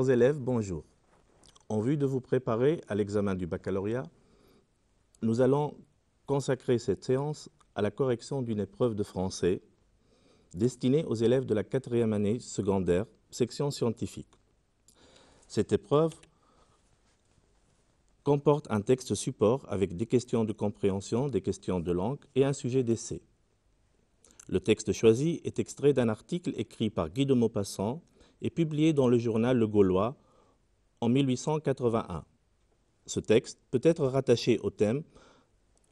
chers élèves, bonjour. En vue de vous préparer à l'examen du baccalauréat, nous allons consacrer cette séance à la correction d'une épreuve de français destinée aux élèves de la quatrième année secondaire, section scientifique. Cette épreuve comporte un texte support avec des questions de compréhension, des questions de langue et un sujet d'essai. Le texte choisi est extrait d'un article écrit par Guy de Maupassant et publié dans le journal Le Gaulois en 1881. Ce texte peut être rattaché au thème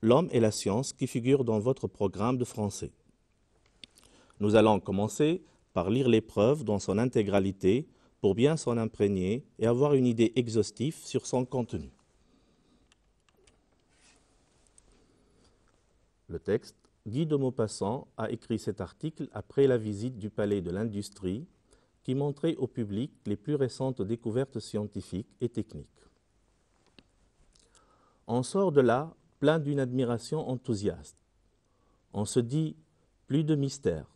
L'homme et la science qui figure dans votre programme de français. Nous allons commencer par lire l'épreuve dans son intégralité pour bien s'en imprégner et avoir une idée exhaustive sur son contenu. Le texte, Guy de Maupassant a écrit cet article après la visite du Palais de l'Industrie qui montrait au public les plus récentes découvertes scientifiques et techniques. On sort de là plein d'une admiration enthousiaste. On se dit plus de mystère.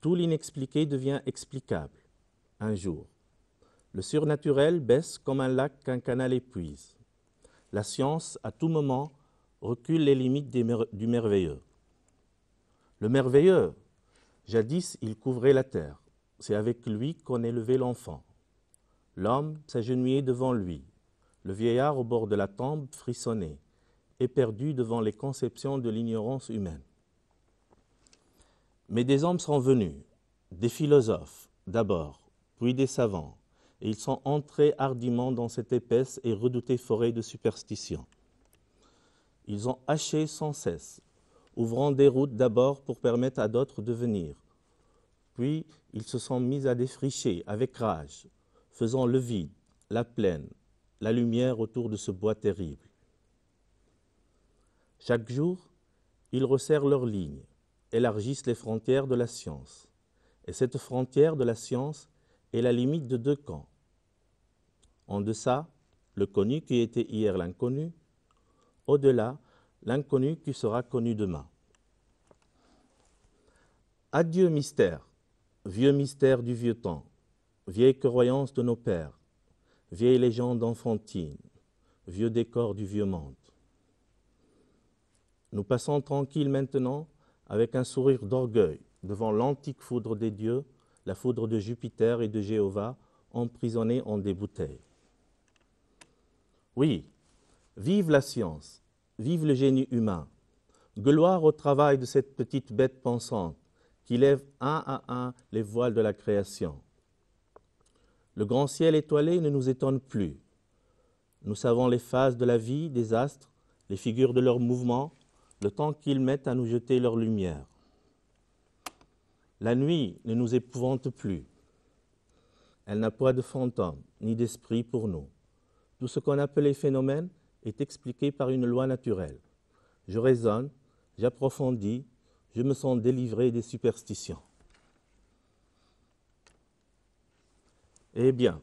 Tout l'inexpliqué devient explicable. Un jour, le surnaturel baisse comme un lac qu'un canal épuise. La science, à tout moment, recule les limites du merveilleux. Le merveilleux, jadis il couvrait la terre. C'est avec lui qu'on élevait l'enfant. L'homme s'agenouillait devant lui. Le vieillard au bord de la tombe frissonnait, éperdu devant les conceptions de l'ignorance humaine. Mais des hommes sont venus, des philosophes d'abord, puis des savants, et ils sont entrés hardiment dans cette épaisse et redoutée forêt de superstitions. Ils ont haché sans cesse, ouvrant des routes d'abord pour permettre à d'autres de venir, puis ils se sont mis à défricher avec rage, faisant le vide, la plaine, la lumière autour de ce bois terrible. Chaque jour, ils resserrent leurs lignes, élargissent les frontières de la science. Et cette frontière de la science est la limite de deux camps. En deçà, le connu qui était hier l'inconnu, au-delà, l'inconnu qui sera connu demain. Adieu mystère, Vieux mystère du vieux temps, vieille croyance de nos pères, vieilles légende enfantine, vieux décor du vieux monde. Nous passons tranquilles maintenant avec un sourire d'orgueil devant l'antique foudre des dieux, la foudre de Jupiter et de Jéhovah, emprisonnée en des bouteilles. Oui, vive la science, vive le génie humain, gloire au travail de cette petite bête pensante, qui lève un à un les voiles de la création. Le grand ciel étoilé ne nous étonne plus. Nous savons les phases de la vie des astres, les figures de leurs mouvements, le temps qu'ils mettent à nous jeter leur lumière. La nuit ne nous épouvante plus. Elle n'a point de fantôme ni d'esprit pour nous. Tout ce qu'on appelait phénomène est expliqué par une loi naturelle. Je raisonne, j'approfondis, je me sens délivré des superstitions. Eh bien,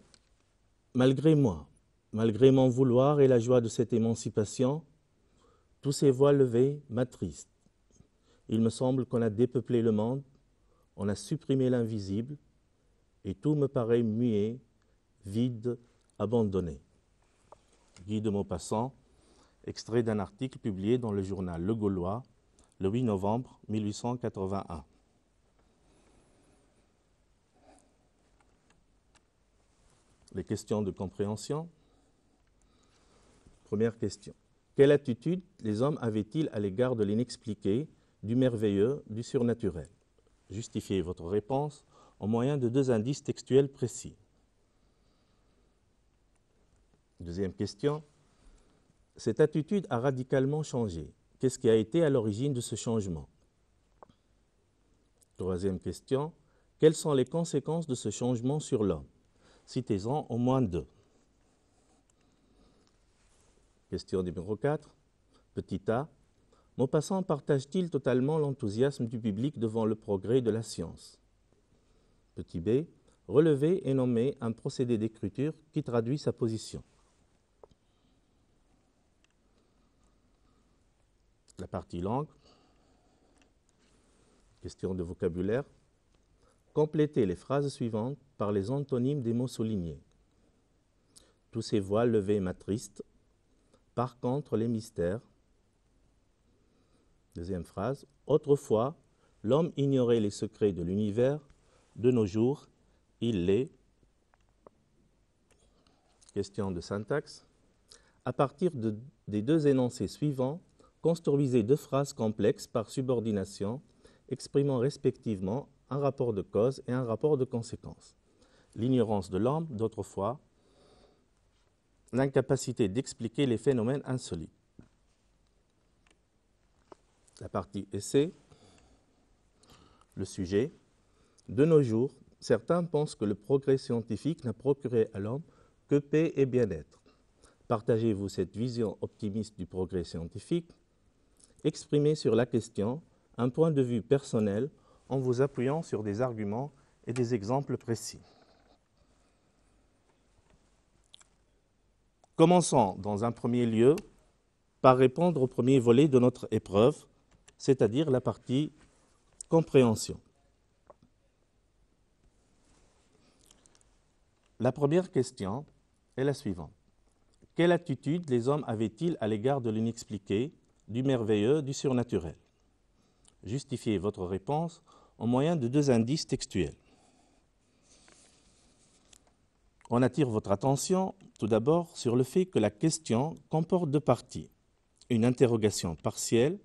malgré moi, malgré mon vouloir et la joie de cette émancipation, tous ces voix levées m'attristent. Il me semble qu'on a dépeuplé le monde, on a supprimé l'invisible, et tout me paraît muet, vide, abandonné. Guy de Maupassant, extrait d'un article publié dans le journal Le Gaulois le 8 novembre 1881. Les questions de compréhension. Première question. Quelle attitude les hommes avaient-ils à l'égard de l'inexpliqué, du merveilleux, du surnaturel Justifiez votre réponse au moyen de deux indices textuels précis. Deuxième question. Cette attitude a radicalement changé. Qu'est-ce qui a été à l'origine de ce changement Troisième question, quelles sont les conséquences de ce changement sur l'homme Citez-en au moins deux. Question numéro 4, petit a, passant partage-t-il totalement l'enthousiasme du public devant le progrès de la science Petit b, relevez et nommez un procédé d'écriture qui traduit sa position. la partie langue, question de vocabulaire, complétez les phrases suivantes par les antonymes des mots soulignés. Tous ces voix levées m'attristent, par contre les mystères. Deuxième phrase, autrefois, l'homme ignorait les secrets de l'univers, de nos jours, il les. Question de syntaxe. À partir des deux énoncés suivants, Construisez deux phrases complexes par subordination, exprimant respectivement un rapport de cause et un rapport de conséquence. L'ignorance de l'homme, d'autrefois, l'incapacité d'expliquer les phénomènes insolites. La partie essai, le sujet. De nos jours, certains pensent que le progrès scientifique n'a procuré à l'homme que paix et bien-être. Partagez-vous cette vision optimiste du progrès scientifique exprimer sur la question un point de vue personnel en vous appuyant sur des arguments et des exemples précis. Commençons dans un premier lieu par répondre au premier volet de notre épreuve, c'est-à-dire la partie compréhension. La première question est la suivante. Quelle attitude les hommes avaient-ils à l'égard de l'inexpliqué du merveilleux, du surnaturel. Justifiez votre réponse au moyen de deux indices textuels. On attire votre attention tout d'abord sur le fait que la question comporte deux parties. Une interrogation partielle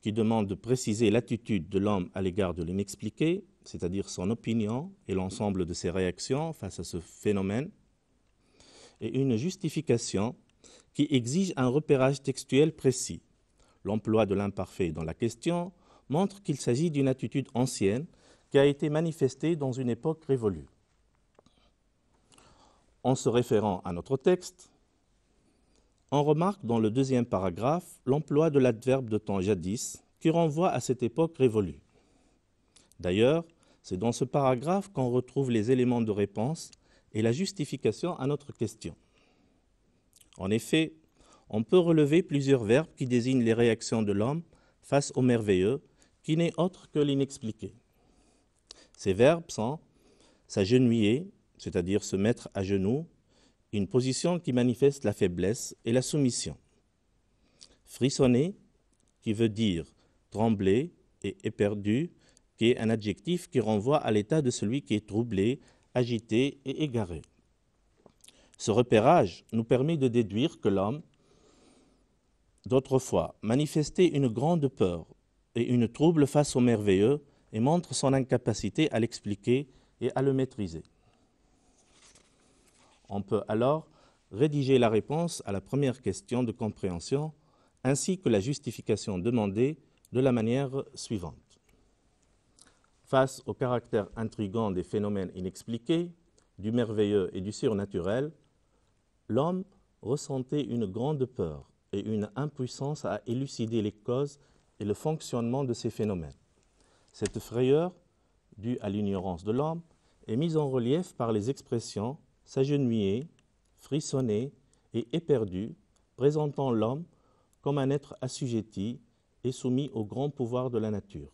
qui demande de préciser l'attitude de l'homme à l'égard de l'inexpliqué, c'est-à-dire son opinion et l'ensemble de ses réactions face à ce phénomène, et une justification qui exige un repérage textuel précis, l'emploi de l'imparfait dans la question montre qu'il s'agit d'une attitude ancienne qui a été manifestée dans une époque révolue. En se référant à notre texte, on remarque dans le deuxième paragraphe l'emploi de l'adverbe de temps jadis qui renvoie à cette époque révolue. D'ailleurs, c'est dans ce paragraphe qu'on retrouve les éléments de réponse et la justification à notre question. En effet, on peut relever plusieurs verbes qui désignent les réactions de l'homme face au merveilleux, qui n'est autre que l'inexpliqué. Ces verbes sont s'agenouiller, c'est-à-dire se mettre à genoux, une position qui manifeste la faiblesse et la soumission. Frissonner, qui veut dire trembler et éperdu, qui est un adjectif qui renvoie à l'état de celui qui est troublé, agité et égaré. Ce repérage nous permet de déduire que l'homme d'autrefois, manifester une grande peur et une trouble face au merveilleux et montre son incapacité à l'expliquer et à le maîtriser. On peut alors rédiger la réponse à la première question de compréhension ainsi que la justification demandée de la manière suivante. Face au caractère intrigant des phénomènes inexpliqués, du merveilleux et du surnaturel, l'homme ressentait une grande peur et une impuissance à élucider les causes et le fonctionnement de ces phénomènes. Cette frayeur, due à l'ignorance de l'homme, est mise en relief par les expressions s'agenouiller, frissonner et éperdu, présentant l'homme comme un être assujetti et soumis au grand pouvoir de la nature.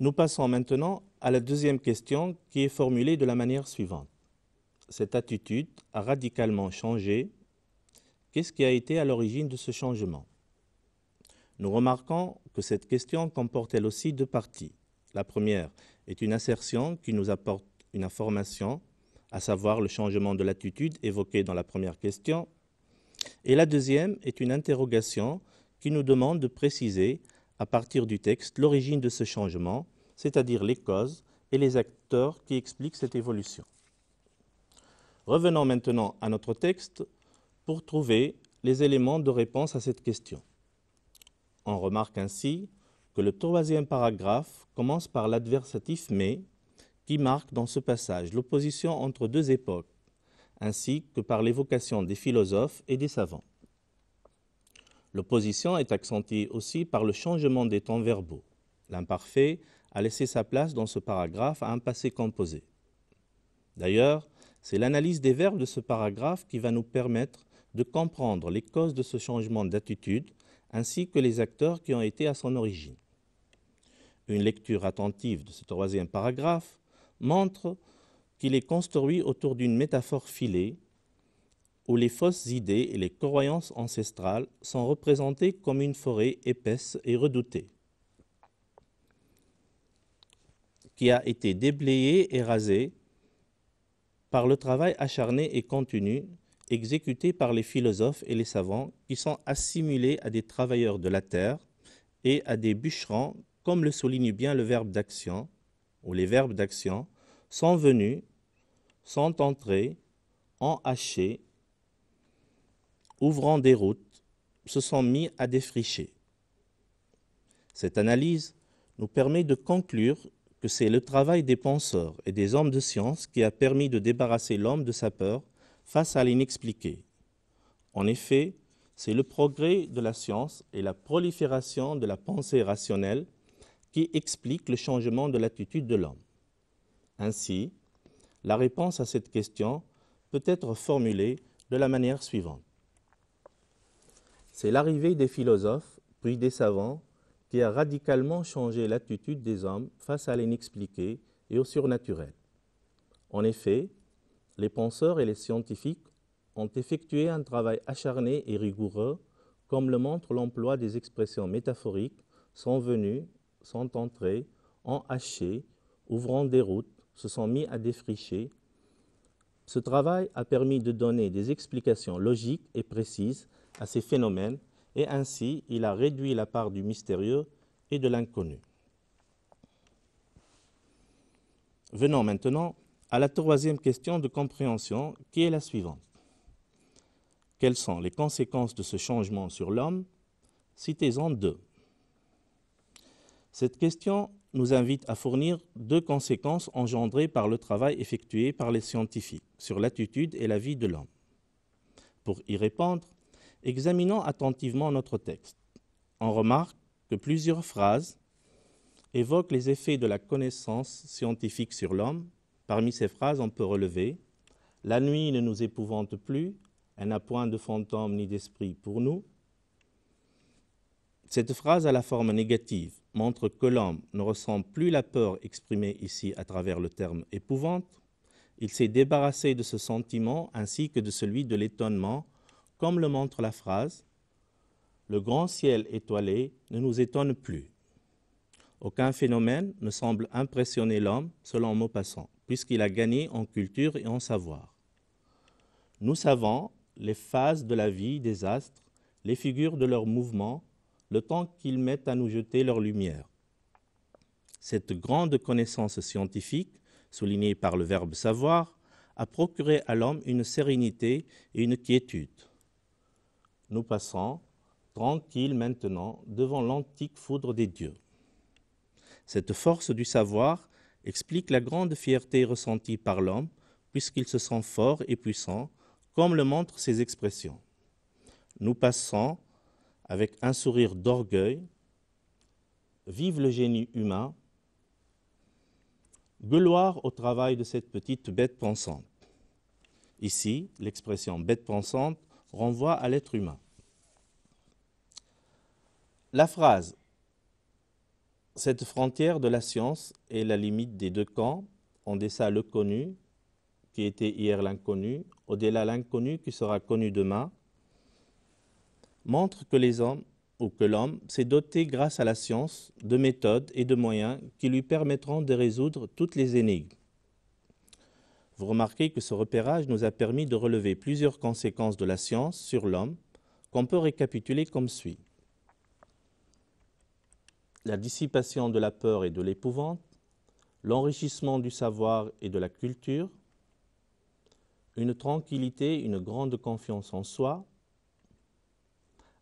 Nous passons maintenant à la deuxième question qui est formulée de la manière suivante. Cette attitude a radicalement changé Qu'est-ce qui a été à l'origine de ce changement Nous remarquons que cette question comporte elle aussi deux parties. La première est une assertion qui nous apporte une information, à savoir le changement de l'attitude évoqué dans la première question. Et la deuxième est une interrogation qui nous demande de préciser, à partir du texte, l'origine de ce changement, c'est-à-dire les causes et les acteurs qui expliquent cette évolution. Revenons maintenant à notre texte pour trouver les éléments de réponse à cette question. On remarque ainsi que le troisième paragraphe commence par l'adversatif mais, qui marque dans ce passage l'opposition entre deux époques, ainsi que par l'évocation des philosophes et des savants. L'opposition est accentuée aussi par le changement des temps verbaux. L'imparfait a laissé sa place dans ce paragraphe à un passé composé. D'ailleurs, c'est l'analyse des verbes de ce paragraphe qui va nous permettre de comprendre les causes de ce changement d'attitude ainsi que les acteurs qui ont été à son origine. Une lecture attentive de ce troisième paragraphe montre qu'il est construit autour d'une métaphore filée où les fausses idées et les croyances ancestrales sont représentées comme une forêt épaisse et redoutée, qui a été déblayée et rasée par le travail acharné et continu exécutés par les philosophes et les savants qui sont assimilés à des travailleurs de la terre et à des bûcherons, comme le souligne bien le verbe d'action, ou les verbes d'action, sont venus, sont entrés, ont haché, ouvrant des routes, se sont mis à défricher. Cette analyse nous permet de conclure que c'est le travail des penseurs et des hommes de science qui a permis de débarrasser l'homme de sa peur face à l'inexpliqué. En effet, c'est le progrès de la science et la prolifération de la pensée rationnelle qui expliquent le changement de l'attitude de l'homme. Ainsi, la réponse à cette question peut être formulée de la manière suivante. C'est l'arrivée des philosophes, puis des savants, qui a radicalement changé l'attitude des hommes face à l'inexpliqué et au surnaturel. En effet, les penseurs et les scientifiques ont effectué un travail acharné et rigoureux, comme le montre l'emploi des expressions métaphoriques sont venus, sont entrés, ont haché, ouvrant des routes, se sont mis à défricher. Ce travail a permis de donner des explications logiques et précises à ces phénomènes et ainsi il a réduit la part du mystérieux et de l'inconnu. Venons maintenant à la troisième question de compréhension qui est la suivante. Quelles sont les conséquences de ce changement sur l'homme Citez-en deux. Cette question nous invite à fournir deux conséquences engendrées par le travail effectué par les scientifiques sur l'attitude et la vie de l'homme. Pour y répondre, examinons attentivement notre texte. On remarque que plusieurs phrases évoquent les effets de la connaissance scientifique sur l'homme Parmi ces phrases, on peut relever La nuit ne nous épouvante plus, elle n'a point de fantôme ni d'esprit pour nous. Cette phrase à la forme négative montre que l'homme ne ressent plus la peur exprimée ici à travers le terme épouvante. Il s'est débarrassé de ce sentiment ainsi que de celui de l'étonnement, comme le montre la phrase Le grand ciel étoilé ne nous étonne plus. Aucun phénomène ne semble impressionner l'homme, selon Maupassant, puisqu'il a gagné en culture et en savoir. Nous savons les phases de la vie des astres, les figures de leurs mouvements, le temps qu'ils mettent à nous jeter leur lumière. Cette grande connaissance scientifique, soulignée par le verbe savoir, a procuré à l'homme une sérénité et une quiétude. Nous passons, tranquilles maintenant, devant l'antique foudre des dieux. Cette force du savoir explique la grande fierté ressentie par l'homme, puisqu'il se sent fort et puissant, comme le montrent ses expressions. Nous passons avec un sourire d'orgueil, vive le génie humain, gloire au travail de cette petite bête pensante. Ici, l'expression bête pensante renvoie à l'être humain. La phrase cette frontière de la science est la limite des deux camps, en dessin le connu, qui était hier l'inconnu, au-delà l'inconnu qui sera connu demain, montre que les hommes ou que l'homme s'est doté grâce à la science de méthodes et de moyens qui lui permettront de résoudre toutes les énigmes. Vous remarquez que ce repérage nous a permis de relever plusieurs conséquences de la science sur l'homme qu'on peut récapituler comme suit la dissipation de la peur et de l'épouvante, l'enrichissement du savoir et de la culture, une tranquillité, une grande confiance en soi,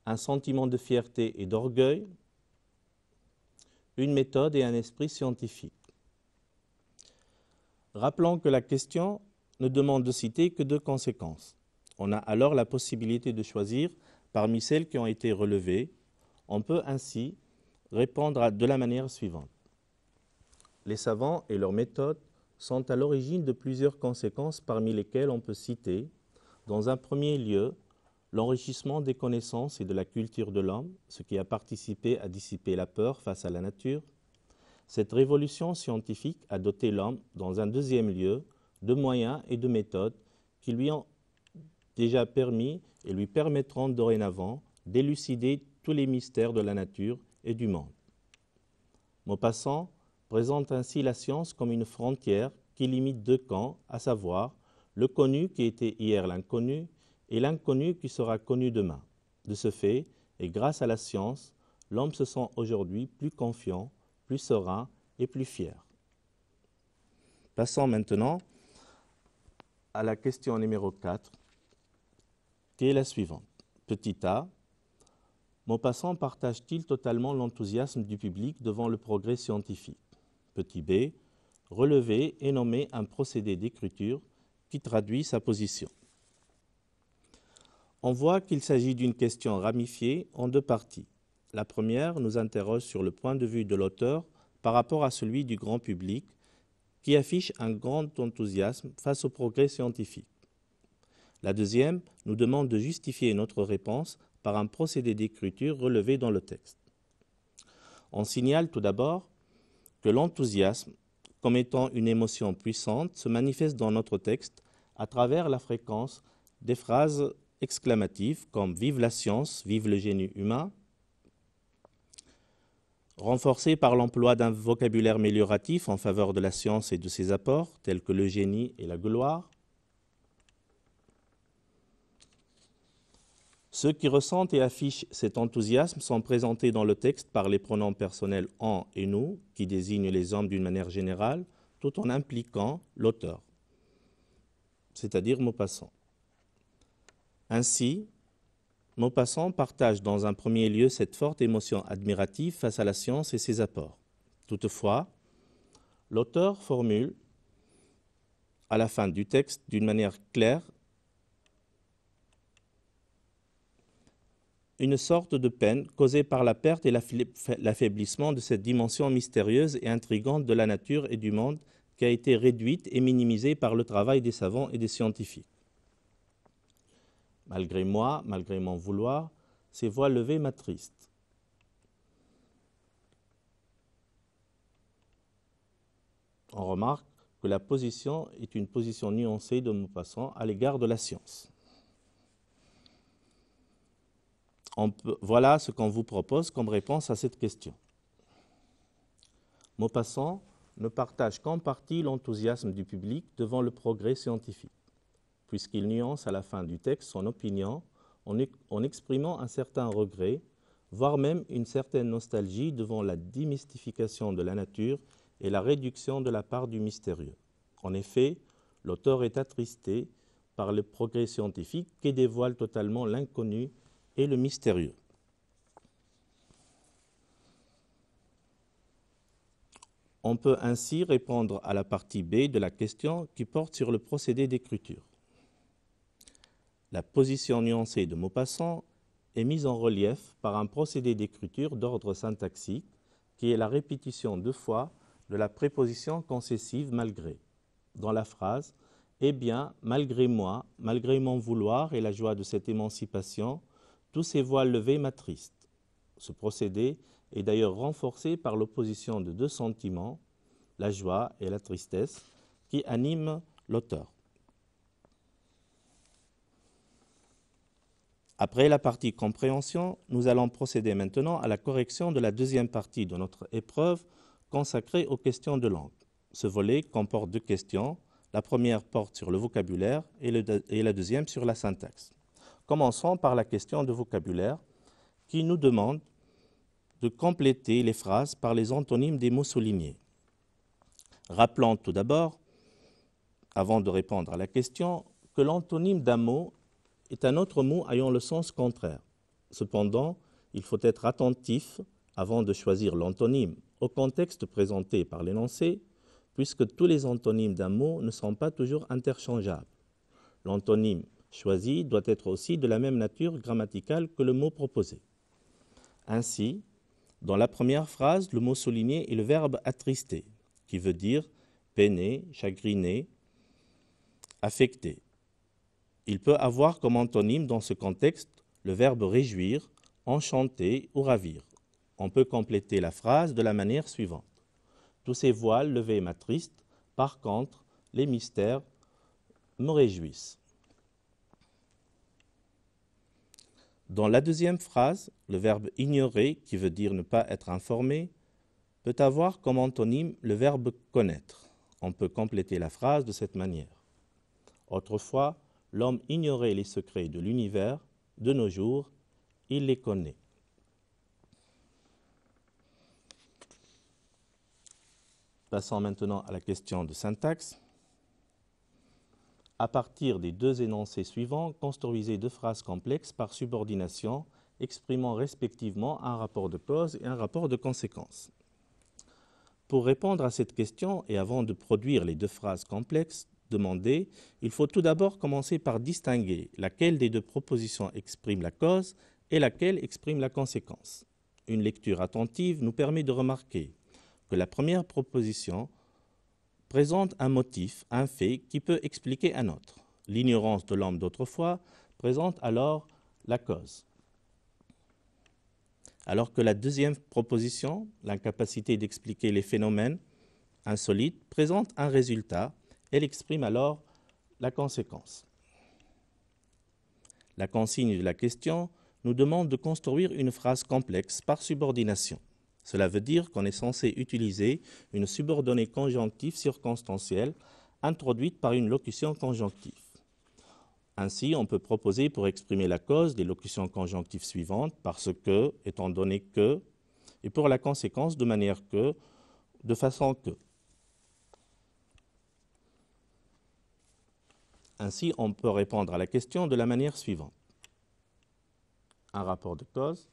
un sentiment de fierté et d'orgueil, une méthode et un esprit scientifique. Rappelons que la question ne demande de citer que deux conséquences. On a alors la possibilité de choisir parmi celles qui ont été relevées. On peut ainsi répondre de la manière suivante. Les savants et leurs méthodes sont à l'origine de plusieurs conséquences parmi lesquelles on peut citer, dans un premier lieu, l'enrichissement des connaissances et de la culture de l'homme, ce qui a participé à dissiper la peur face à la nature. Cette révolution scientifique a doté l'homme, dans un deuxième lieu, de moyens et de méthodes qui lui ont déjà permis et lui permettront dorénavant d'élucider tous les mystères de la nature et du monde. Maupassant présente ainsi la science comme une frontière qui limite deux camps, à savoir le connu qui était hier l'inconnu et l'inconnu qui sera connu demain. De ce fait, et grâce à la science, l'homme se sent aujourd'hui plus confiant, plus serein et plus fier. Passons maintenant à la question numéro 4, qui est la suivante. Petit a, Maupassant partage-t-il totalement l'enthousiasme du public devant le progrès scientifique Petit b, relever et nommer un procédé d'écriture qui traduit sa position. On voit qu'il s'agit d'une question ramifiée en deux parties. La première nous interroge sur le point de vue de l'auteur par rapport à celui du grand public qui affiche un grand enthousiasme face au progrès scientifique. La deuxième nous demande de justifier notre réponse par un procédé d'écriture relevé dans le texte. On signale tout d'abord que l'enthousiasme, comme étant une émotion puissante, se manifeste dans notre texte à travers la fréquence des phrases exclamatives comme Vive la science, vive le génie humain, renforcé par l'emploi d'un vocabulaire amélioratif en faveur de la science et de ses apports, tels que le génie et la gloire, Ceux qui ressentent et affichent cet enthousiasme sont présentés dans le texte par les pronoms personnels en et nous, qui désignent les hommes d'une manière générale, tout en impliquant l'auteur, c'est-à-dire Maupassant. Ainsi, Maupassant partage dans un premier lieu cette forte émotion admirative face à la science et ses apports. Toutefois, l'auteur formule à la fin du texte d'une manière claire une sorte de peine causée par la perte et l'affaiblissement de cette dimension mystérieuse et intrigante de la nature et du monde qui a été réduite et minimisée par le travail des savants et des scientifiques. Malgré moi, malgré mon vouloir, ces voix levées m'attristent. On remarque que la position est une position nuancée de passants à l'égard de la science. voilà ce qu'on vous propose comme réponse à cette question. Maupassant ne partage qu'en partie l'enthousiasme du public devant le progrès scientifique, puisqu'il nuance à la fin du texte son opinion en, en exprimant un certain regret, voire même une certaine nostalgie devant la démystification de la nature et la réduction de la part du mystérieux. En effet, l'auteur est attristé par le progrès scientifique qui dévoile totalement l'inconnu et le mystérieux. On peut ainsi répondre à la partie B de la question qui porte sur le procédé d'écriture. La position nuancée de Maupassant est mise en relief par un procédé d'écriture d'ordre syntaxique qui est la répétition deux fois de la préposition concessive malgré dans la phrase Eh bien, malgré moi, malgré mon vouloir et la joie de cette émancipation, tous ces voiles levées m'attristent. Ce procédé est d'ailleurs renforcé par l'opposition de deux sentiments, la joie et la tristesse, qui animent l'auteur. Après la partie compréhension, nous allons procéder maintenant à la correction de la deuxième partie de notre épreuve consacrée aux questions de langue. Ce volet comporte deux questions. La première porte sur le vocabulaire et la deuxième sur la syntaxe. Commençons par la question de vocabulaire qui nous demande de compléter les phrases par les antonymes des mots soulignés. Rappelons tout d'abord, avant de répondre à la question, que l'antonyme d'un mot est un autre mot ayant le sens contraire. Cependant, il faut être attentif avant de choisir l'antonyme au contexte présenté par l'énoncé, puisque tous les antonymes d'un mot ne sont pas toujours interchangeables. L'antonyme choisi doit être aussi de la même nature grammaticale que le mot proposé. Ainsi, dans la première phrase, le mot souligné est le verbe attrister, qui veut dire peiner, chagriner, affecter. Il peut avoir comme antonyme dans ce contexte le verbe réjouir, enchanter ou ravir. On peut compléter la phrase de la manière suivante. Tous ces voiles levés m'attristent, par contre, les mystères me réjouissent. Dans la deuxième phrase, le verbe ignorer, qui veut dire ne pas être informé, peut avoir comme antonyme le verbe connaître. On peut compléter la phrase de cette manière. Autrefois, l'homme ignorait les secrets de l'univers, de nos jours, il les connaît. Passons maintenant à la question de syntaxe. À partir des deux énoncés suivants, construisez deux phrases complexes par subordination, exprimant respectivement un rapport de cause et un rapport de conséquence. Pour répondre à cette question, et avant de produire les deux phrases complexes demandées, il faut tout d'abord commencer par distinguer laquelle des deux propositions exprime la cause et laquelle exprime la conséquence. Une lecture attentive nous permet de remarquer que la première proposition présente un motif, un fait qui peut expliquer un autre. L'ignorance de l'homme d'autrefois présente alors la cause. Alors que la deuxième proposition, l'incapacité d'expliquer les phénomènes insolites, présente un résultat, elle exprime alors la conséquence. La consigne de la question nous demande de construire une phrase complexe par subordination. Cela veut dire qu'on est censé utiliser une subordonnée conjonctive circonstancielle introduite par une locution conjonctive. Ainsi, on peut proposer pour exprimer la cause des locutions conjonctives suivantes parce que, étant donné que, et pour la conséquence de manière que, de façon que. Ainsi, on peut répondre à la question de la manière suivante. Un rapport de cause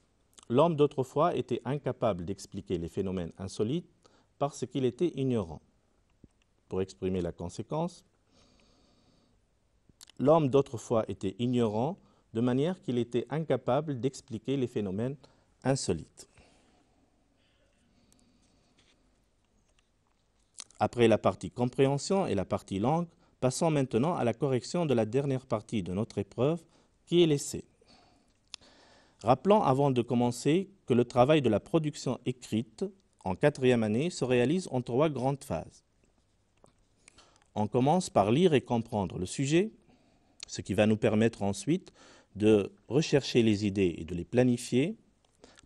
L'homme d'autrefois était incapable d'expliquer les phénomènes insolites parce qu'il était ignorant. Pour exprimer la conséquence, l'homme d'autrefois était ignorant de manière qu'il était incapable d'expliquer les phénomènes insolites. Après la partie compréhension et la partie langue, passons maintenant à la correction de la dernière partie de notre épreuve qui est l'essai. Rappelons avant de commencer que le travail de la production écrite en quatrième année se réalise en trois grandes phases. On commence par lire et comprendre le sujet, ce qui va nous permettre ensuite de rechercher les idées et de les planifier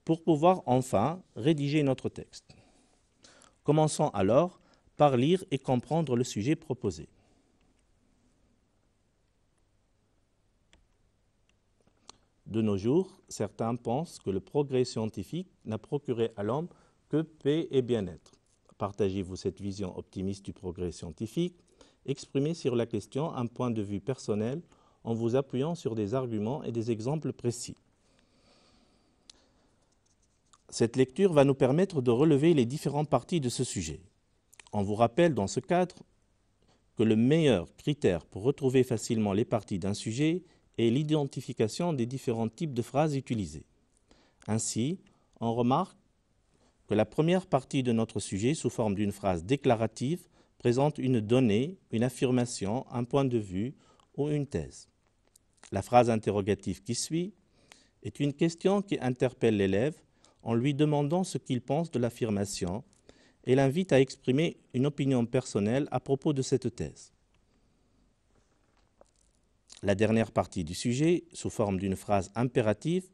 pour pouvoir enfin rédiger notre texte. Commençons alors par lire et comprendre le sujet proposé. De nos jours, certains pensent que le progrès scientifique n'a procuré à l'homme que paix et bien-être. Partagez-vous cette vision optimiste du progrès scientifique Exprimez sur la question un point de vue personnel en vous appuyant sur des arguments et des exemples précis. Cette lecture va nous permettre de relever les différentes parties de ce sujet. On vous rappelle dans ce cadre que le meilleur critère pour retrouver facilement les parties d'un sujet et l'identification des différents types de phrases utilisées. Ainsi, on remarque que la première partie de notre sujet, sous forme d'une phrase déclarative, présente une donnée, une affirmation, un point de vue ou une thèse. La phrase interrogative qui suit est une question qui interpelle l'élève en lui demandant ce qu'il pense de l'affirmation et l'invite à exprimer une opinion personnelle à propos de cette thèse. La dernière partie du sujet, sous forme d'une phrase impérative,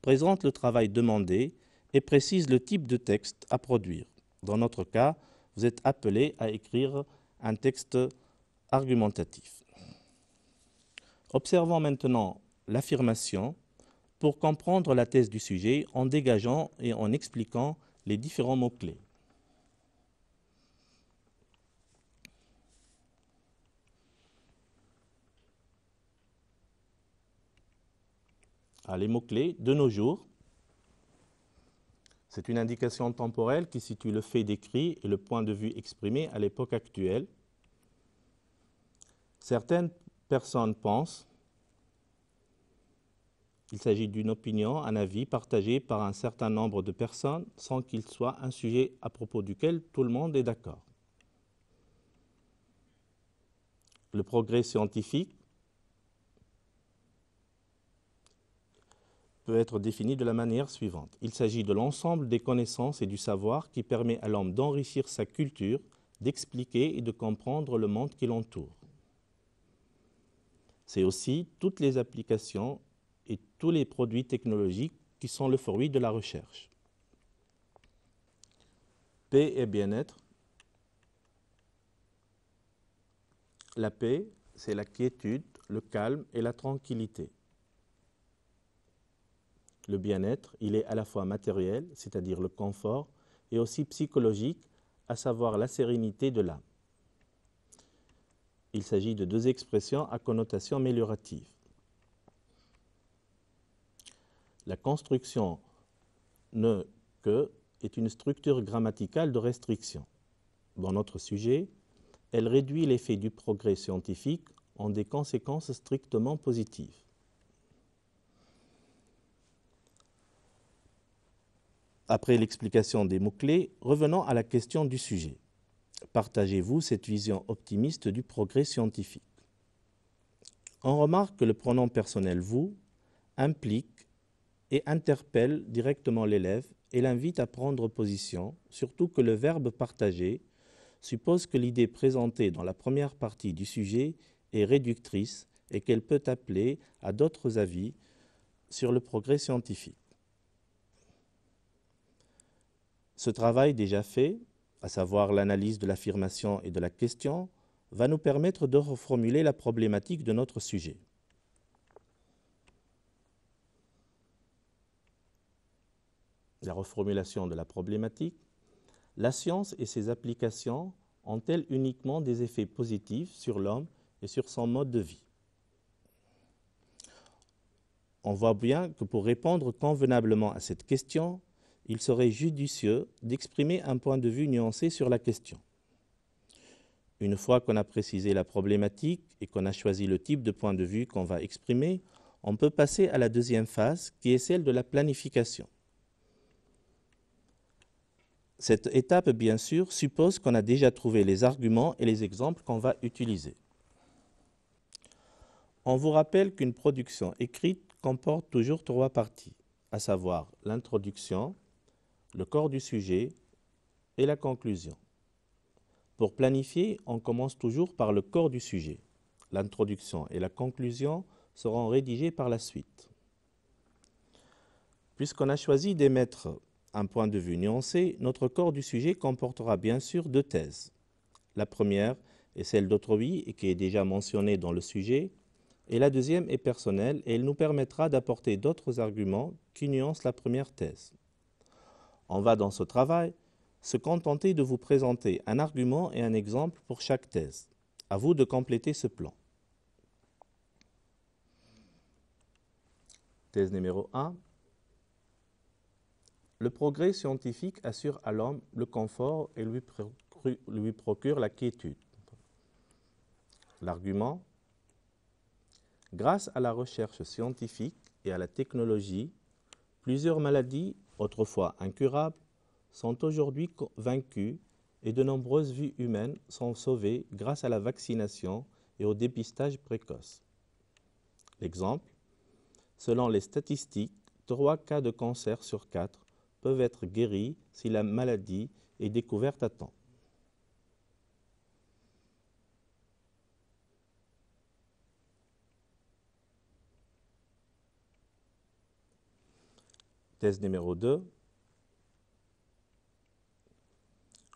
présente le travail demandé et précise le type de texte à produire. Dans notre cas, vous êtes appelé à écrire un texte argumentatif. Observons maintenant l'affirmation pour comprendre la thèse du sujet en dégageant et en expliquant les différents mots-clés. à les mots-clés de nos jours. C'est une indication temporelle qui situe le fait décrit et le point de vue exprimé à l'époque actuelle. Certaines personnes pensent qu'il s'agit d'une opinion, un avis partagé par un certain nombre de personnes sans qu'il soit un sujet à propos duquel tout le monde est d'accord. Le progrès scientifique peut être défini de la manière suivante. Il s'agit de l'ensemble des connaissances et du savoir qui permet à l'homme d'enrichir sa culture, d'expliquer et de comprendre le monde qui l'entoure. C'est aussi toutes les applications et tous les produits technologiques qui sont le fruit de la recherche. Paix et bien-être. La paix, c'est la quiétude, le calme et la tranquillité. Le bien-être, il est à la fois matériel, c'est-à-dire le confort, et aussi psychologique, à savoir la sérénité de l'âme. Il s'agit de deux expressions à connotation améliorative. La construction ne que est une structure grammaticale de restriction. Dans notre sujet, elle réduit l'effet du progrès scientifique en des conséquences strictement positives. Après l'explication des mots-clés, revenons à la question du sujet. Partagez-vous cette vision optimiste du progrès scientifique On remarque que le pronom personnel vous implique et interpelle directement l'élève et l'invite à prendre position, surtout que le verbe partager suppose que l'idée présentée dans la première partie du sujet est réductrice et qu'elle peut appeler à d'autres avis sur le progrès scientifique. Ce travail déjà fait, à savoir l'analyse de l'affirmation et de la question, va nous permettre de reformuler la problématique de notre sujet. La reformulation de la problématique, la science et ses applications ont-elles uniquement des effets positifs sur l'homme et sur son mode de vie On voit bien que pour répondre convenablement à cette question, il serait judicieux d'exprimer un point de vue nuancé sur la question. Une fois qu'on a précisé la problématique et qu'on a choisi le type de point de vue qu'on va exprimer, on peut passer à la deuxième phase qui est celle de la planification. Cette étape, bien sûr, suppose qu'on a déjà trouvé les arguments et les exemples qu'on va utiliser. On vous rappelle qu'une production écrite comporte toujours trois parties, à savoir l'introduction, le corps du sujet et la conclusion. Pour planifier, on commence toujours par le corps du sujet. L'introduction et la conclusion seront rédigées par la suite. Puisqu'on a choisi d'émettre un point de vue nuancé, notre corps du sujet comportera bien sûr deux thèses. La première est celle d'autrui et qui est déjà mentionnée dans le sujet, et la deuxième est personnelle et elle nous permettra d'apporter d'autres arguments qui nuancent la première thèse. On va dans ce travail se contenter de vous présenter un argument et un exemple pour chaque thèse. À vous de compléter ce plan. Thèse numéro 1. Le progrès scientifique assure à l'homme le confort et lui, procure, lui procure la quiétude. L'argument Grâce à la recherche scientifique et à la technologie, plusieurs maladies autrefois incurables, sont aujourd'hui vaincus et de nombreuses vies humaines sont sauvées grâce à la vaccination et au dépistage précoce. L'exemple Selon les statistiques, trois cas de cancer sur quatre peuvent être guéris si la maladie est découverte à temps. Thèse numéro 2.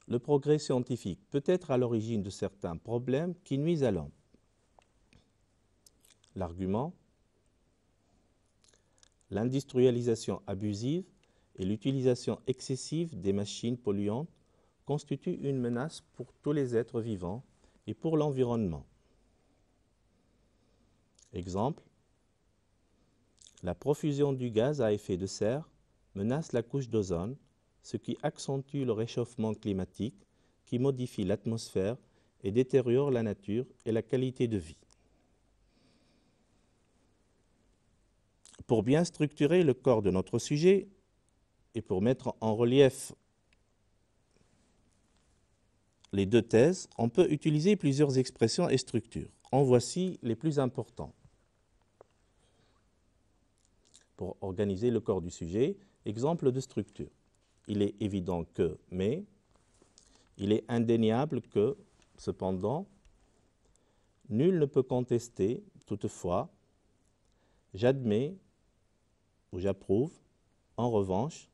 Le progrès scientifique peut être à l'origine de certains problèmes qui nuisent à l'homme. L'argument L'industrialisation abusive et l'utilisation excessive des machines polluantes constituent une menace pour tous les êtres vivants et pour l'environnement. Exemple, la profusion du gaz à effet de serre menace la couche d'ozone, ce qui accentue le réchauffement climatique, qui modifie l'atmosphère et détériore la nature et la qualité de vie. Pour bien structurer le corps de notre sujet et pour mettre en relief les deux thèses, on peut utiliser plusieurs expressions et structures. En voici les plus importantes pour organiser le corps du sujet. Exemple de structure. Il est évident que, mais, il est indéniable que, cependant, nul ne peut contester, toutefois, j'admets ou j'approuve, en revanche,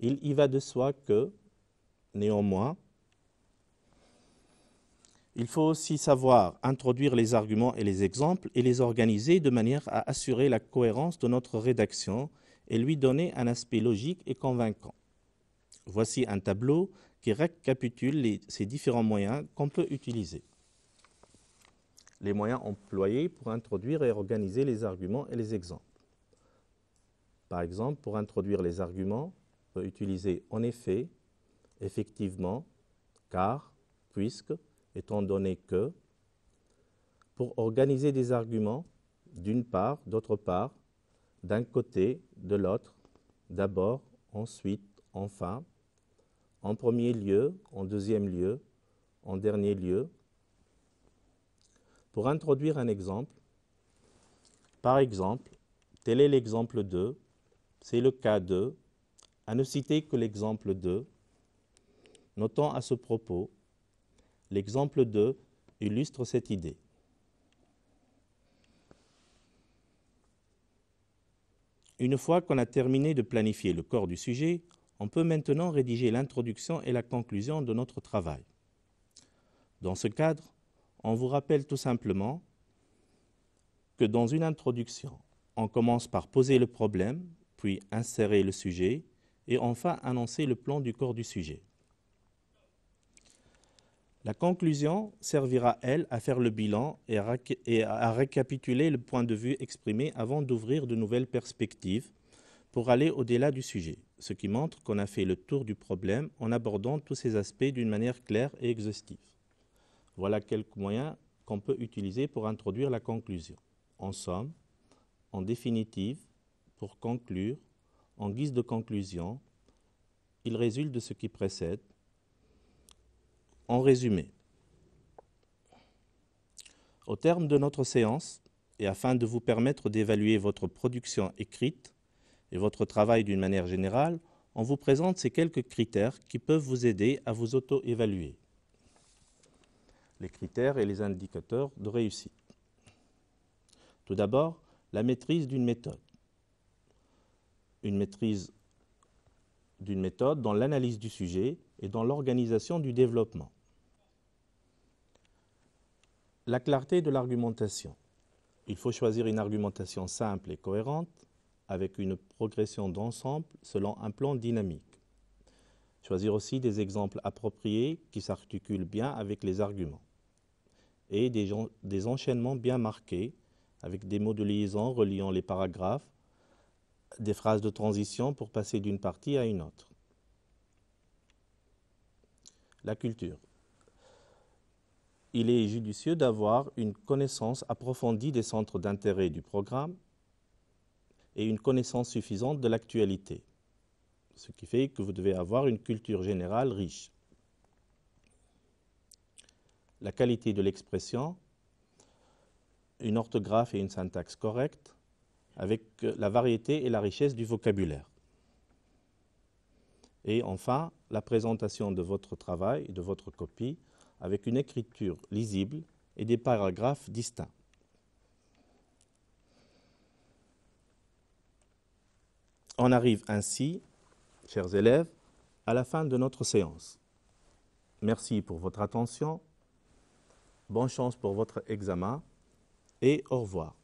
il y va de soi que, néanmoins, il faut aussi savoir introduire les arguments et les exemples et les organiser de manière à assurer la cohérence de notre rédaction et lui donner un aspect logique et convaincant. Voici un tableau qui récapitule ces différents moyens qu'on peut utiliser. Les moyens employés pour introduire et organiser les arguments et les exemples. Par exemple, pour introduire les arguments, on peut utiliser en effet, effectivement, car, puisque, étant donné que, pour organiser des arguments, d'une part, d'autre part, d'un côté, de l'autre, d'abord, ensuite, enfin, en premier lieu, en deuxième lieu, en dernier lieu. Pour introduire un exemple, par exemple, tel est l'exemple 2, c'est le cas 2, à ne citer que l'exemple 2. Notons à ce propos L'exemple 2 illustre cette idée. Une fois qu'on a terminé de planifier le corps du sujet, on peut maintenant rédiger l'introduction et la conclusion de notre travail. Dans ce cadre, on vous rappelle tout simplement que dans une introduction, on commence par poser le problème, puis insérer le sujet et enfin annoncer le plan du corps du sujet. La conclusion servira, elle, à faire le bilan et à, récapituler le point de vue exprimé avant d'ouvrir de nouvelles perspectives pour aller au-delà du sujet, ce qui montre qu'on a fait le tour du problème en abordant tous ces aspects d'une manière claire et exhaustive. Voilà quelques moyens qu'on peut utiliser pour introduire la conclusion. En somme, en définitive, pour conclure, en guise de conclusion, il résulte de ce qui précède en résumé, au terme de notre séance, et afin de vous permettre d'évaluer votre production écrite et votre travail d'une manière générale, on vous présente ces quelques critères qui peuvent vous aider à vous auto-évaluer. Les critères et les indicateurs de réussite. Tout d'abord, la maîtrise d'une méthode. Une maîtrise d'une méthode dans l'analyse du sujet et dans l'organisation du développement. La clarté de l'argumentation. Il faut choisir une argumentation simple et cohérente avec une progression d'ensemble selon un plan dynamique. Choisir aussi des exemples appropriés qui s'articulent bien avec les arguments et des, enchaînements bien marqués avec des mots de liaison reliant les paragraphes, des phrases de transition pour passer d'une partie à une autre. La culture il est judicieux d'avoir une connaissance approfondie des centres d'intérêt du programme et une connaissance suffisante de l'actualité, ce qui fait que vous devez avoir une culture générale riche. La qualité de l'expression, une orthographe et une syntaxe correctes, avec la variété et la richesse du vocabulaire. Et enfin, la présentation de votre travail, de votre copie, avec une écriture lisible et des paragraphes distincts. On arrive ainsi, chers élèves, à la fin de notre séance. Merci pour votre attention, bonne chance pour votre examen et au revoir.